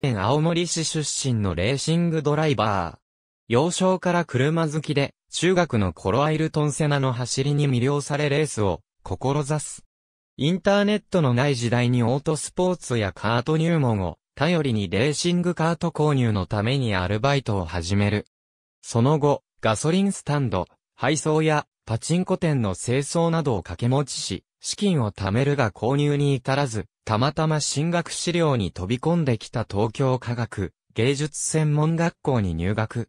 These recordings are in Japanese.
県青森市出身のレーシングドライバー。幼少から車好きで、中学の頃アイルトンセナの走りに魅了されレースを、志す。インターネットのない時代にオートスポーツやカート入門を、頼りにレーシングカート購入のためにアルバイトを始める。その後、ガソリンスタンド、配送や、パチンコ店の清掃などを掛け持ちし、資金を貯めるが購入に至らず、たまたま進学資料に飛び込んできた東京科学芸術専門学校に入学。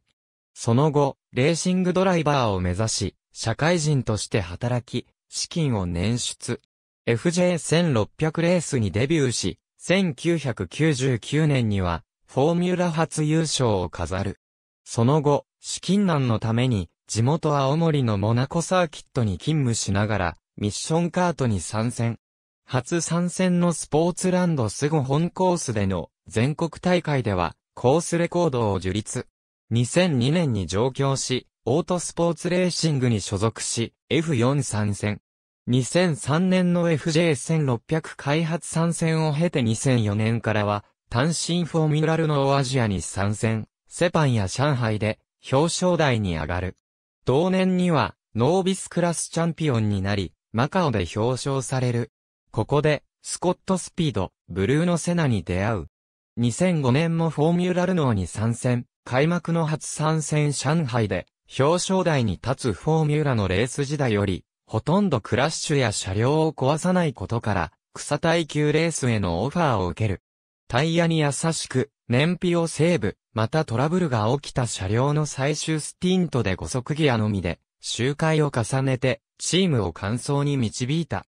その後、レーシングドライバーを目指し、社会人として働き、資金を捻出。FJ1600 レースにデビューし、1999年には、フォーミュラ初優勝を飾る。その後、資金難のために、地元青森のモナコサーキットに勤務しながら、ミッションカートに参戦。初参戦のスポーツランドスゴ本コースでの全国大会ではコースレコードを樹立。2002年に上京し、オートスポーツレーシングに所属し、F4 参戦。2003年の FJ1600 開発参戦を経て2004年からは、単身フォーミュラルのオアジアに参戦、セパンや上海で表彰台に上がる。同年には、ノービスクラスチャンピオンになり、マカオで表彰される。ここで、スコット・スピード、ブルーノ・セナに出会う。2005年もフォーミュラルノーに参戦、開幕の初参戦上海で、表彰台に立つフォーミュラのレース時代より、ほとんどクラッシュや車両を壊さないことから、草耐久レースへのオファーを受ける。タイヤに優しく、燃費をセーブ、またトラブルが起きた車両の最終スティントで5速ギアのみで、周回を重ねて、チームを完走に導いた。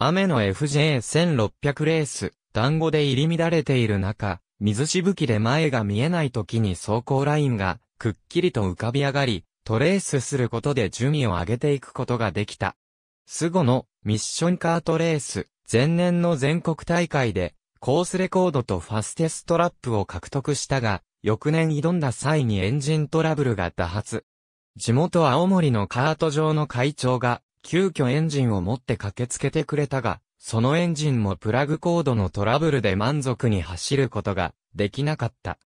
雨の FJ1600 レース、団子で入り乱れている中、水しぶきで前が見えない時に走行ラインが、くっきりと浮かび上がり、トレースすることで順位を上げていくことができた。スゴのミッションカートレース、前年の全国大会で、コースレコードとファステストラップを獲得したが、翌年挑んだ際にエンジントラブルが多発。地元青森のカート場の会長が、急遽エンジンを持って駆けつけてくれたが、そのエンジンもプラグコードのトラブルで満足に走ることができなかった。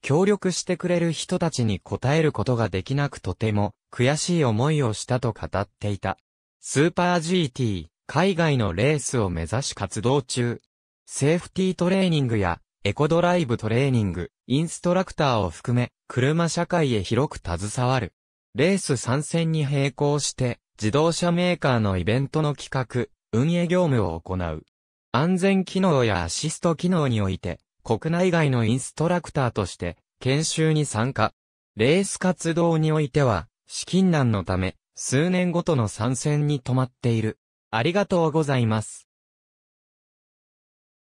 協力してくれる人たちに応えることができなくとても悔しい思いをしたと語っていた。スーパー GT、海外のレースを目指し活動中。セーフティートレーニングやエコドライブトレーニング、インストラクターを含め、車社会へ広く携わる。レース参戦に並行して、自動車メーカーのイベントの企画、運営業務を行う。安全機能やアシスト機能において、国内外のインストラクターとして、研修に参加。レース活動においては、資金難のため、数年ごとの参戦に止まっている。ありがとうございます。